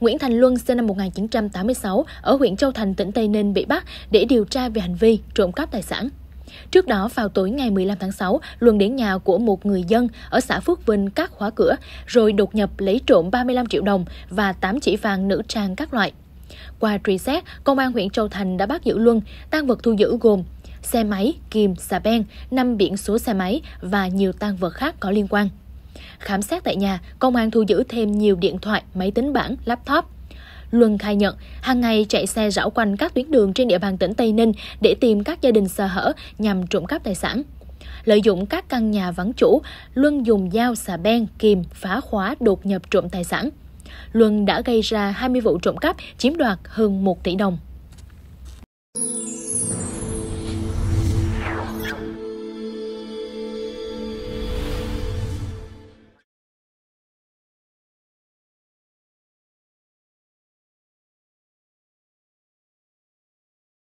Nguyễn Thành Luân sinh năm 1986 ở huyện Châu Thành, tỉnh Tây Ninh bị bắt để điều tra về hành vi trộm cắp tài sản. Trước đó, vào tối ngày 15 tháng 6, Luân đến nhà của một người dân ở xã Phước Vinh cắt khóa cửa, rồi đột nhập lấy trộm 35 triệu đồng và 8 chỉ vàng nữ trang các loại. Qua truy xét, công an huyện Châu Thành đã bắt giữ Luân, Tang vật thu giữ gồm xe máy, kìm, xà beng, 5 biển số xe máy và nhiều tang vật khác có liên quan. Khám xét tại nhà, công an thu giữ thêm nhiều điện thoại, máy tính bảng, laptop. Luân khai nhận, hàng ngày chạy xe rảo quanh các tuyến đường trên địa bàn tỉnh Tây Ninh để tìm các gia đình sơ hở nhằm trộm cắp tài sản. Lợi dụng các căn nhà vắng chủ, Luân dùng dao xà beng, kìm, phá khóa đột nhập trộm tài sản. Luân đã gây ra 20 vụ trộm cắp, chiếm đoạt hơn 1 tỷ đồng.